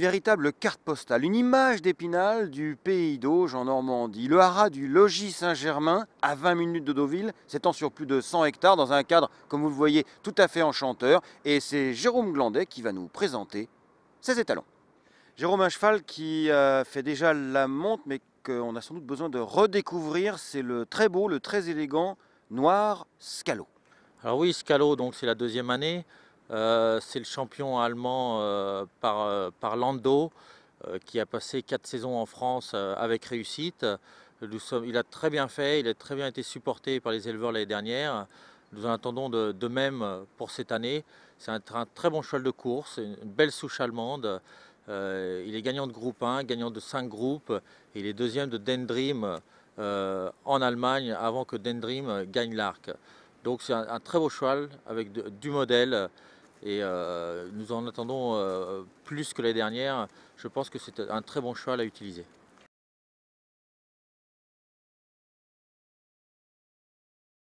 une véritable carte postale, une image d'Épinal du pays d'Auge en Normandie. Le haras du logis Saint-Germain, à 20 minutes de Deauville, s'étend sur plus de 100 hectares dans un cadre, comme vous le voyez, tout à fait enchanteur. Et c'est Jérôme Glandet qui va nous présenter ses étalons. Jérôme, un cheval qui euh, fait déjà la monte, mais qu'on a sans doute besoin de redécouvrir, c'est le très beau, le très élégant noir Scalo. Alors oui, Scalo, donc c'est la deuxième année. Euh, c'est le champion allemand euh, par, euh, par Lando, qui a passé quatre saisons en France avec réussite. Nous il a très bien fait, il a très bien été supporté par les éleveurs l'année dernière. Nous en attendons de, même pour cette année. C'est un, très bon cheval de course, une belle souche allemande. il est gagnant de groupe 1, gagnant de 5 groupes. il est deuxième de Dendrim en Allemagne avant que Dendrim gagne l'arc. Donc c'est un, très beau cheval avec du modèle. Et euh, nous en attendons euh, plus que l'année dernière. Je pense que c'est un très bon choix à utiliser.